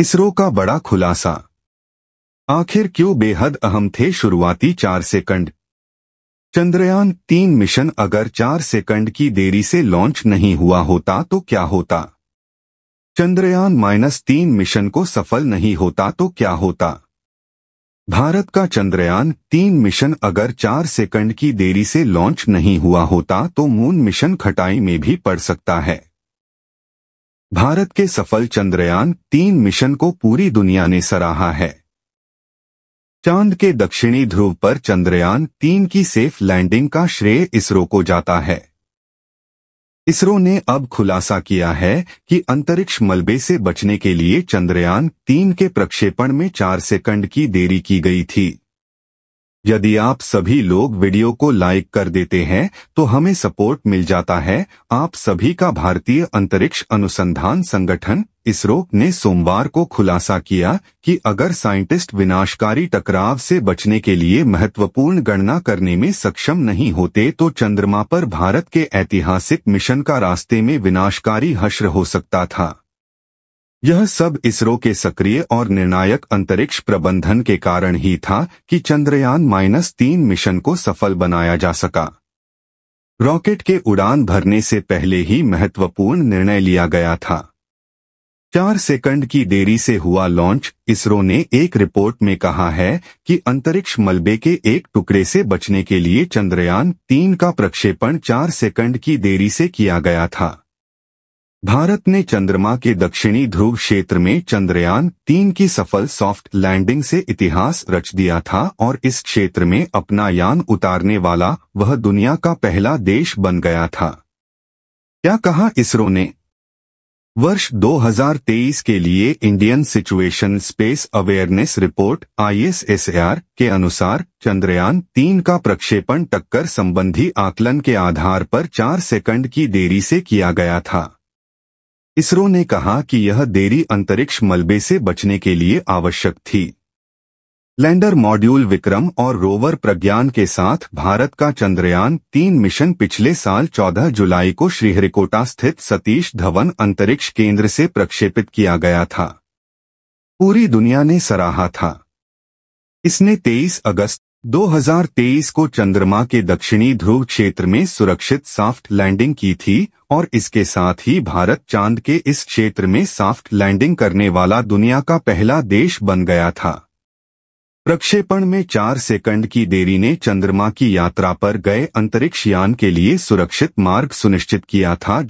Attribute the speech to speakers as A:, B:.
A: इसरो का बड़ा खुलासा आखिर क्यों बेहद अहम थे शुरुआती चार सेकंड चंद्रयान तीन मिशन अगर चार सेकंड की देरी से लॉन्च नहीं हुआ होता तो क्या होता चंद्रयान माइनस तीन मिशन को सफल नहीं होता तो क्या होता भारत का चंद्रयान तीन मिशन अगर चार सेकंड की देरी से लॉन्च नहीं हुआ होता तो मून मिशन खटाई में भी पड़ सकता है भारत के सफल चंद्रयान तीन मिशन को पूरी दुनिया ने सराहा है चांद के दक्षिणी ध्रुव पर चंद्रयान तीन की सेफ लैंडिंग का श्रेय इसरो को जाता है इसरो ने अब खुलासा किया है कि अंतरिक्ष मलबे से बचने के लिए चंद्रयान तीन के प्रक्षेपण में चार सेकंड की देरी की गई थी यदि आप सभी लोग वीडियो को लाइक कर देते हैं तो हमें सपोर्ट मिल जाता है आप सभी का भारतीय अंतरिक्ष अनुसंधान संगठन इसरो ने सोमवार को खुलासा किया कि अगर साइंटिस्ट विनाशकारी टकराव से बचने के लिए महत्वपूर्ण गणना करने में सक्षम नहीं होते तो चंद्रमा पर भारत के ऐतिहासिक मिशन का रास्ते में विनाशकारी हश्र हो सकता था यह सब इसरो के सक्रिय और निर्णायक अंतरिक्ष प्रबंधन के कारण ही था कि चंद्रयान माइनस तीन मिशन को सफल बनाया जा सका रॉकेट के उड़ान भरने से पहले ही महत्वपूर्ण निर्णय लिया गया था चार सेकंड की देरी से हुआ लॉन्च इसरो ने एक रिपोर्ट में कहा है कि अंतरिक्ष मलबे के एक टुकड़े से बचने के लिए चंद्रयान तीन का प्रक्षेपण चार सेकंड की देरी से किया गया था भारत ने चंद्रमा के दक्षिणी ध्रुव क्षेत्र में चंद्रयान तीन की सफल सॉफ्ट लैंडिंग से इतिहास रच दिया था और इस क्षेत्र में अपना यान उतारने वाला वह दुनिया का पहला देश बन गया था क्या कहा इसरो ने वर्ष 2023 के लिए Indian situation space awareness report ISSR के अनुसार चंद्रयान तीन का प्रक्षेपण टक्कर संबंधी आकलन के आधार पर चार सेकंड की देरी से किया गया था इसरो ने कहा कि यह देरी अंतरिक्ष मलबे से बचने के लिए आवश्यक थी लैंडर मॉड्यूल विक्रम और रोवर प्रज्ञान के साथ भारत का चंद्रयान तीन मिशन पिछले साल 14 जुलाई को श्रीहरिकोटा स्थित सतीश धवन अंतरिक्ष केंद्र से प्रक्षेपित किया गया था पूरी दुनिया ने सराहा था इसने 23 अगस्त 2023 को चंद्रमा के दक्षिणी ध्रुव क्षेत्र में सुरक्षित सॉफ्ट लैंडिंग की थी और इसके साथ ही भारत चांद के इस क्षेत्र में सॉफ्ट लैंडिंग करने वाला दुनिया का पहला देश बन गया था प्रक्षेपण में चार सेकंड की देरी ने चंद्रमा की यात्रा पर गए अंतरिक्ष यान के लिए सुरक्षित मार्ग सुनिश्चित किया था